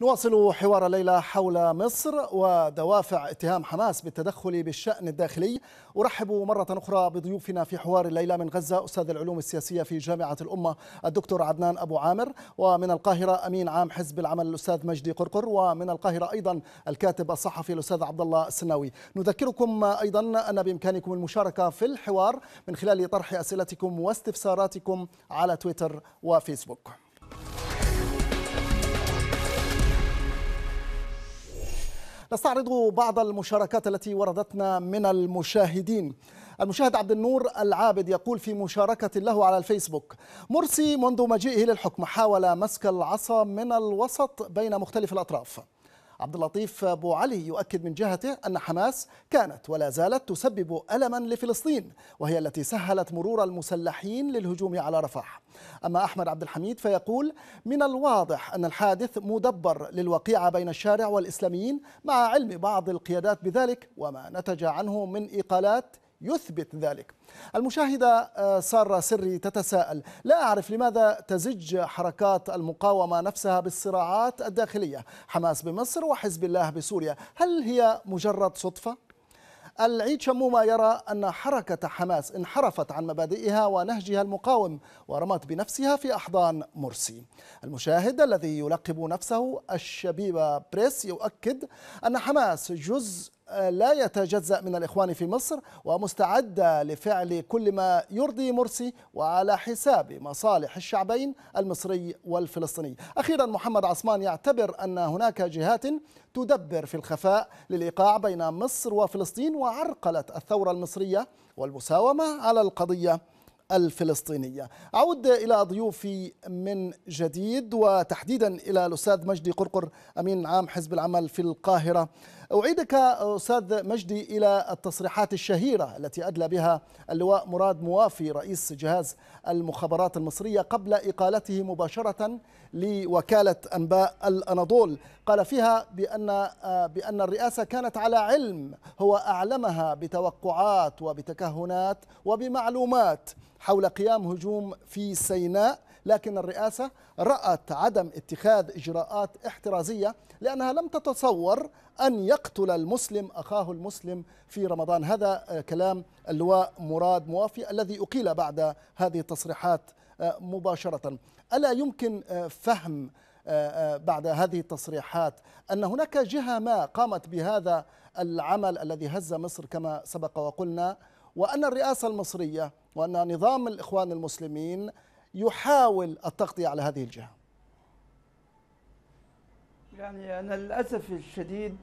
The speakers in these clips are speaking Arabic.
نواصل حوار الليلة حول مصر ودوافع اتهام حماس بالتدخل بالشأن الداخلي أرحب مرة أخرى بضيوفنا في حوار الليلة من غزة أستاذ العلوم السياسية في جامعة الأمة الدكتور عدنان أبو عامر ومن القاهرة أمين عام حزب العمل الأستاذ مجدي قرقر ومن القاهرة أيضا الكاتب الصحفي الأستاذ عبد الله السناوي نذكركم أيضا أن بإمكانكم المشاركة في الحوار من خلال طرح أسئلتكم واستفساراتكم على تويتر وفيسبوك نستعرض بعض المشاركات التي وردتنا من المشاهدين المشاهد عبد النور العابد يقول في مشاركة له على الفيسبوك مرسي منذ مجيئه للحكم حاول مسك العصا من الوسط بين مختلف الأطراف عبد اللطيف ابو علي يؤكد من جهته أن حماس كانت ولا زالت تسبب ألما لفلسطين وهي التي سهلت مرور المسلحين للهجوم على رفح أما أحمد عبد الحميد فيقول من الواضح أن الحادث مدبر للوقيعة بين الشارع والإسلاميين مع علم بعض القيادات بذلك وما نتج عنه من إقالات يثبت ذلك المشاهدة آه، سارة سري تتساءل لا أعرف لماذا تزج حركات المقاومة نفسها بالصراعات الداخلية حماس بمصر وحزب الله بسوريا هل هي مجرد صدفة؟ العيد شمومة يرى أن حركة حماس انحرفت عن مبادئها ونهجها المقاوم ورمت بنفسها في أحضان مرسي المشاهد الذي يلقب نفسه الشبيبة بريس يؤكد أن حماس جزء لا يتجزأ من الإخوان في مصر ومستعدة لفعل كل ما يرضي مرسي وعلى حساب مصالح الشعبين المصري والفلسطيني أخيرا محمد عثمان يعتبر أن هناك جهات تدبر في الخفاء للإيقاع بين مصر وفلسطين وعرقلت الثورة المصرية والمساومة على القضية الفلسطينية أعود إلى ضيوفي من جديد وتحديدا إلى الأستاذ مجدي قرقر أمين عام حزب العمل في القاهرة أعيدك أستاذ مجدي إلى التصريحات الشهيرة التي أدلى بها اللواء مراد موافي رئيس جهاز المخابرات المصرية قبل إقالته مباشرة لوكالة أنباء الأناضول قال فيها بأن, بأن الرئاسة كانت على علم هو أعلمها بتوقعات وبتكهنات وبمعلومات حول قيام هجوم في سيناء لكن الرئاسة رأت عدم اتخاذ إجراءات احترازية لأنها لم تتصور أن يقتل المسلم أخاه المسلم في رمضان هذا آه، كلام اللواء مراد موافي الذي أقيل بعد هذه التصريحات آه، مباشرة ألا يمكن آه، فهم بعد هذه التصريحات أن هناك جهة ما قامت بهذا العمل الذي هز مصر كما سبق وقلنا وأن الرئاسة المصرية وأن نظام الإخوان المسلمين يحاول التغطية على هذه الجهة يعني أنا للأسف الشديد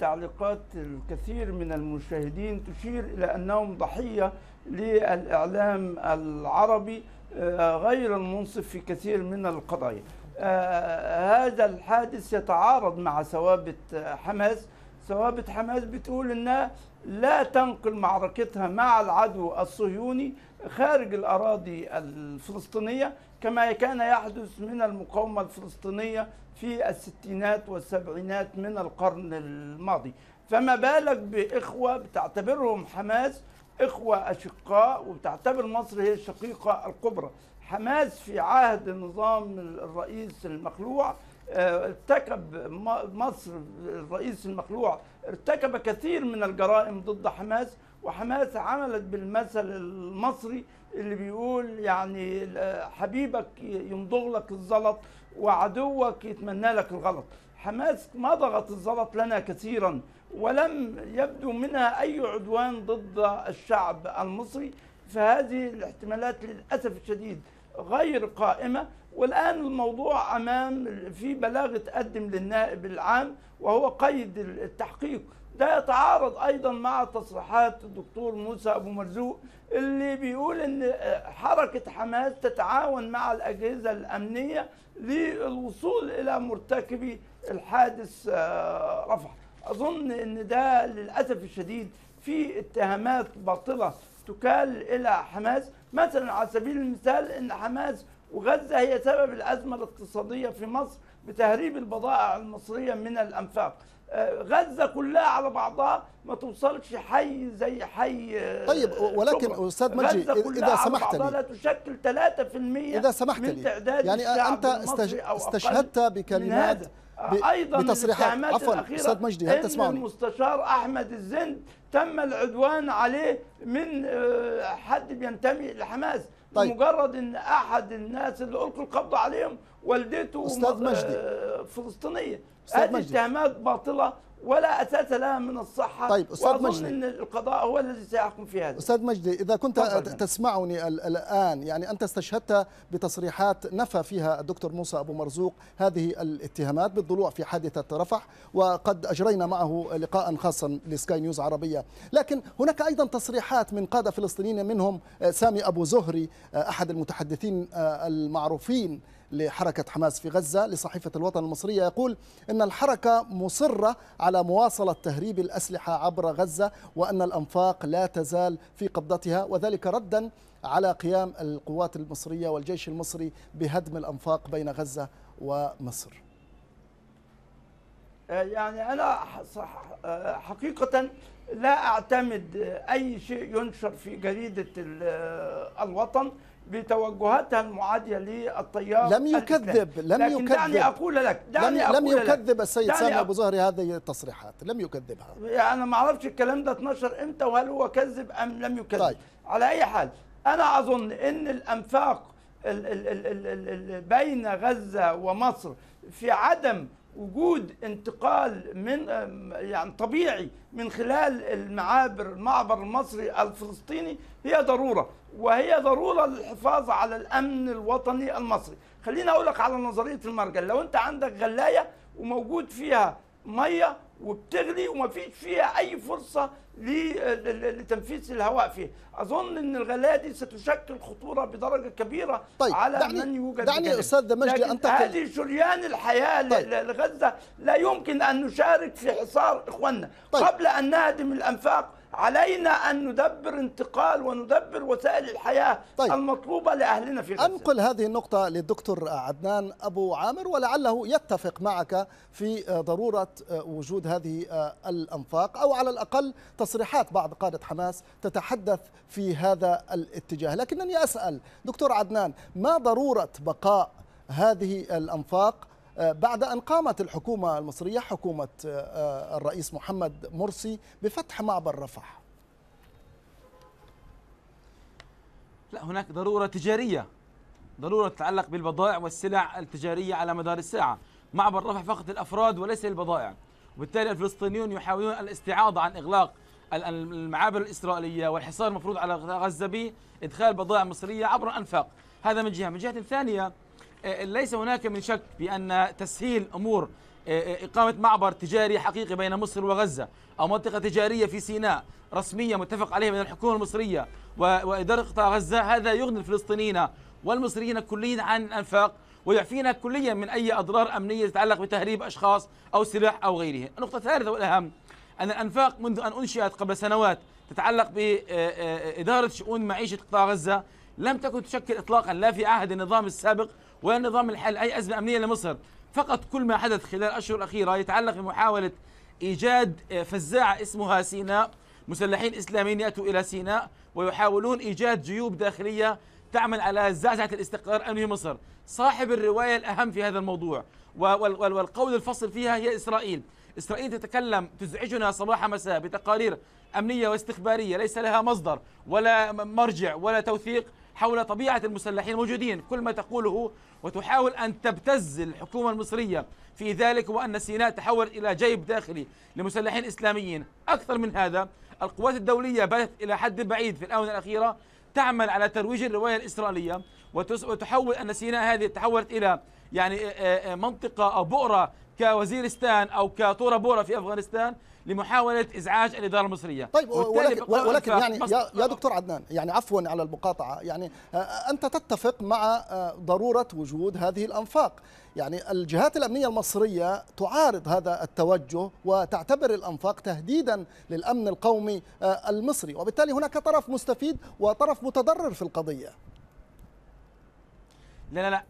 تعليقات الكثير من المشاهدين تشير إلى أنهم ضحية للإعلام العربي آه، غير المنصف في كثير من القضايا آه، آه، هذا الحادث يتعارض مع ثوابت حماس ثوابت حماس بتقول انها لا تنقل معركتها مع العدو الصهيوني خارج الاراضي الفلسطينيه كما كان يحدث من المقاومه الفلسطينيه في الستينات والسبعينات من القرن الماضي فما بالك باخوه بتعتبرهم حماس اخوه اشقاء وبتعتبر مصر هي الشقيقه الكبرى حماس في عهد نظام الرئيس المخلوع ارتكب مصر الرئيس المخلوع ارتكب كثير من الجرائم ضد حماس وحماس عملت بالمثل المصري اللي بيقول يعني حبيبك يمضغ لك الزلط وعدوك يتمنى لك الغلط حماس مضغت الزلط لنا كثيرا ولم يبدو منها أي عدوان ضد الشعب المصري فهذه الاحتمالات للأسف الشديد غير قائمة والآن الموضوع أمام في بلاغة تقدم للنائب العام وهو قيد التحقيق ده يتعارض أيضا مع تصريحات الدكتور موسى أبو مرزوق اللي بيقول أن حركة حماس تتعاون مع الأجهزة الأمنية للوصول إلى مرتكبي الحادث آه، رفح أظن أن ده للأسف الشديد في اتهامات باطلة تكال إلى حماس مثلا على سبيل المثال أن حماس وغزة هي سبب الأزمة الاقتصادية في مصر بتهريب البضائع المصرية من الأنفاق آه، غزه كلها على بعضها ما توصلش حي زي حي آه، طيب ولكن شبرا. استاذ مجدي اذا سمحت لي لا تشكل 3% اذا سمحت لي يعني انت استج... استشهدت بكلمات ب... ايضا بتصريحات عفوا استاذ مجدي هل تسمعني المستشار احمد الزند تم العدوان عليه من آه، حد بينتمي لحماس طيب. مجرد ان احد الناس اللي القوا القبض عليهم والدته استاذ مجدي آه، فلسطينيه هذه اتهامات باطله ولا اساس لها من الصحه طيب استاذ مجدي ان القضاء هو الذي سيحكم في هذا استاذ مجدي اذا كنت طبعاً. نعم. تسمعني الان يعني انت استشهدت بتصريحات نفى فيها الدكتور موسى ابو مرزوق هذه الاتهامات بالضلوع في حادثه رفح وقد اجرينا معه لقاء خاصا لسكاي نيوز عربيه لكن هناك أيضا تصريحات من قادة فلسطينيين منهم آه، سامي أبو زهري آه، أحد المتحدثين آه، المعروفين لحركة حماس في غزة لصحيفة الوطن المصرية يقول إن الحركة مصرة على مواصلة تهريب الأسلحة عبر غزة وأن الأنفاق لا تزال في قبضتها وذلك ردا على قيام القوات المصرية والجيش المصري بهدم الأنفاق بين غزة ومصر آه، يعني أنا آه، حقيقة لا أعتمد أي شيء ينشر في جريدة آه، الوطن بتوجهاتها المعادية للتيار لم يكذب لم لكن يكذب دعني أقول لك دعني لم, أقول لم يكذب لك. السيد سامي أبو زهري هذه التصريحات لم يكذبها يعني أنا يعني ما أعرفش الكلام ده اتنشر إمتى وهل هو كذب أم لم يكذب طيب. على أي حال أنا أظن أن الأنفاق ال ال ال ال بين غزة ومصر في عدم وجود انتقال من يعني طبيعي من خلال المعابر المعبر المصري الفلسطيني هي ضروره وهي ضروره للحفاظ على الامن الوطني المصري خليني اقول لك على نظريه المرجل لو انت عندك غلايه وموجود فيها ميه وبتغلي وما فيش فيها اي فرصه لتنفيذ الهواء فيه اظن ان الغلاء دي ستشكل خطوره بدرجه كبيره طيب على دعني من يوجد دعني يا استاذ مجدي انتقل هذه شريان الحياه طيب لغزه لا يمكن ان نشارك في حصار اخواننا طيب قبل ان نهدم الانفاق علينا أن ندبر انتقال وندبر وسائل الحياة طيب. المطلوبة لأهلنا في غزة أنقل هذه النقطة للدكتور عدنان أبو عامر ولعله يتفق معك في ضرورة وجود هذه الأنفاق أو على الأقل تصريحات بعض قادة حماس تتحدث في هذا الاتجاه لكنني أسأل دكتور عدنان ما ضرورة بقاء هذه الأنفاق بعد أن قامت الحكومة المصرية حكومة آه، آه، الرئيس محمد مرسي بفتح معبر رفح لا هناك ضرورة تجارية ضرورة تتعلق بالبضائع والسلع التجارية على مدار الساعة معبر رفح فقط للأفراد وليس للبضائع وبالتالي الفلسطينيون يحاولون الاستعاضة عن إغلاق المعابر الإسرائيلية والحصار المفروض على غزة بإدخال بضائع مصرية عبر الأنفاق هذا من جهة من جهة ثانية آه، آه، ليس هناك من شك بأن تسهيل أمور آه، إقامة معبر تجاري حقيقي بين مصر وغزة أو منطقة تجارية في سيناء رسمية متفق عليها بين الحكومة المصرية وإدارة قطاع غزة هذا يغني الفلسطينيين والمصريين كليا عن الأنفاق ويعفينا كليا من أي أضرار أمنية تتعلق بتهريب أشخاص أو سلاح أو غيره النقطة الثالثة والأهم أن الأنفاق منذ أن أنشئت قبل سنوات تتعلق بإدارة شؤون معيشة قطاع غزة لم تكن تشكل إطلاقا لا في عهد النظام السابق ولا النظام الحالي أي أزمة أمنية لمصر فقط كل ما حدث خلال الأشهر الأخيرة يتعلق بمحاولة إيجاد فزاعة اسمها سيناء مسلحين إسلاميين يأتوا إلى سيناء ويحاولون إيجاد جيوب داخلية تعمل على زعزعة الاستقرار الأمني في مصر صاحب الرواية الأهم في هذا الموضوع والقول الفصل فيها هي إسرائيل إسرائيل تتكلم تزعجنا صباح مساء بتقارير أمنية واستخبارية ليس لها مصدر ولا مرجع ولا توثيق حول طبيعة المسلحين الموجودين كل ما تقوله وتحاول أن تبتز الحكومة المصرية في ذلك وأن سيناء تحول إلى جيب داخلي لمسلحين إسلاميين أكثر من هذا القوات الدولية باتت إلى حد بعيد في الآونة الأخيرة تعمل على ترويج الرواية الإسرائيلية وتحول أن سيناء هذه تحولت إلى يعني منطقة أو بؤرة كوزيرستان أو كطورة بورة في أفغانستان لمحاوله ازعاج الاداره المصريه طيب ولكن, ولكن يعني يا, يا دكتور عدنان يعني عفوا على المقاطعه يعني آه، انت تتفق مع آه، ضروره وجود هذه الانفاق يعني الجهات الامنيه المصريه تعارض هذا التوجه وتعتبر الانفاق تهديدا للامن القومي آه، المصري وبالتالي هناك طرف مستفيد وطرف متضرر في القضيه لا لا لا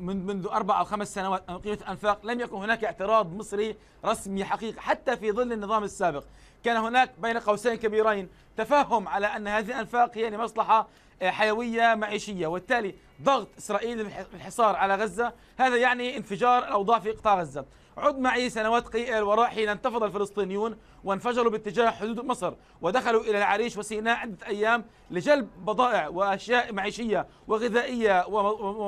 من منذ أربع أو خمس سنوات قيمة الأنفاق لم يكن هناك اعتراض مصري رسمي حقيقي حتى في ظل النظام السابق كان هناك بين قوسين كبيرين تفاهم على أن هذه الأنفاق هي لمصلحة آه، حيوية معيشية وبالتالي ضغط إسرائيل الحصار على غزة هذا يعني انفجار الأوضاع في قطاع غزة عد معي سنوات قليلة الوراء حين انتفض الفلسطينيون وانفجروا باتجاه حدود مصر ودخلوا إلى العريش وسيناء عدة أيام لجلب بضائع وأشياء معيشية وغذائية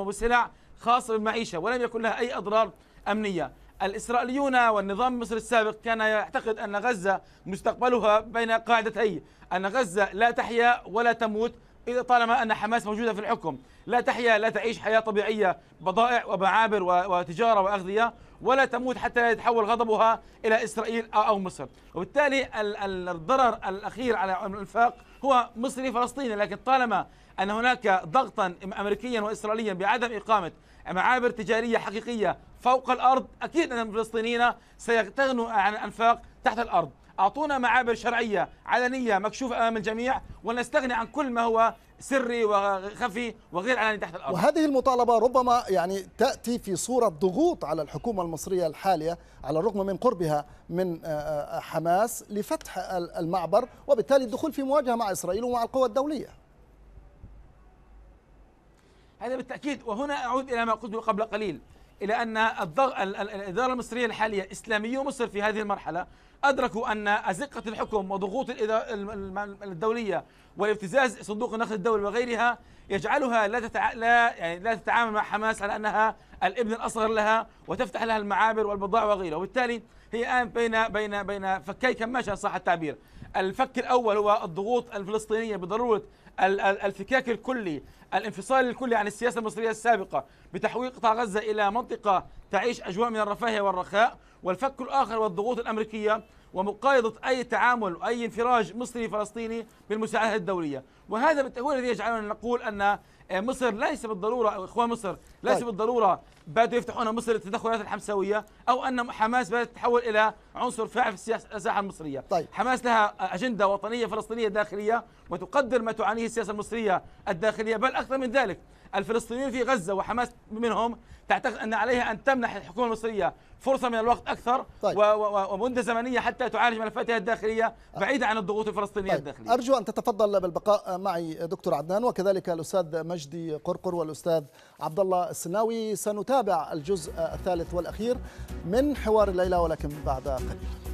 وسلع خاصة بالمعيشة ولم يكن لها أي أضرار أمنية الإسرائيليون والنظام المصري السابق كان يعتقد أن غزة مستقبلها بين قاعدتي أن غزة لا تحيا ولا تموت إذا طالما أن حماس موجودة في الحكم لا تحيا لا تعيش حياة طبيعية بضائع ومعابر وتجارة وأغذية ولا تموت حتى لا يتحول غضبها إلى إسرائيل أو مصر وبالتالي الضرر الأخير على الإنفاق هو مصري فلسطيني لكن طالما أن هناك ضغطا أمريكيا وإسرائيليا بعدم إقامة معابر تجارية حقيقية فوق الأرض أكيد أن الفلسطينيين سيغتنوا عن الانفاق تحت الأرض أعطونا معابر شرعية علنية مكشوفة أمام الجميع ونستغني عن كل ما هو سري وخفي وغير علني تحت الأرض وهذه المطالبة ربما يعني تأتي في صورة ضغوط على الحكومة المصرية الحالية على الرغم من قربها من آه، آه، حماس لفتح المعبر وبالتالي الدخول في مواجهة مع إسرائيل ومع القوى الدولية هذا بالتأكيد وهنا أعود إلى ما قلت قبل قليل إلى أن الضغ... الإدارة المصرية الحالية إسلامية ومصر في هذه المرحلة أدركوا أن أزقة الحكم وضغوط الدولية وابتزاز صندوق النقد الدولي وغيرها يجعلها لا تتع... لا يعني لا تتعامل مع حماس على أنها الابن الأصغر لها وتفتح لها المعابر والبضائع وغيرها وبالتالي هي الآن بين بين بين فكي كماشة صح التعبير الفك الأول هو الضغوط الفلسطينية بضرورة الفكاك الكلي الانفصال الكلي عن السياسة المصرية السابقة بتحويل قطاع غزة إلى منطقة تعيش أجواء من الرفاهية والرخاء والفك الآخر والضغوط الأمريكية ومقايضة أي تعامل وأي انفراج مصري فلسطيني بالمساعدات الدولية وهذا بالتأويل الذي يجعلنا نقول أن آه، مصر ليس بالضروره اخوان مصر ليس طيب. بالضروره بدوا يفتحون مصر للتدخلات الحمساويه او ان حماس بدات تتحول الى عنصر فاعل في الساحه المصريه طيب. حماس لها اجنده وطنيه فلسطينيه داخليه وتقدر ما تعانيه السياسه المصريه الداخليه بل اكثر من ذلك الفلسطينيين في غزة وحماس منهم تعتقد أن عليها أن تمنح الحكومة المصرية فرصة من الوقت أكثر طيب. ومدة زمنية حتى تعالج ملفاتها الداخلية بعيدا عن الضغوط الفلسطينية طيب. الداخلية أرجو أن تتفضل بالبقاء معي دكتور عدنان وكذلك الأستاذ مجدي قرقر والأستاذ عبد الله السناوي سنتابع الجزء الثالث والأخير من حوار الليلة ولكن بعد قليل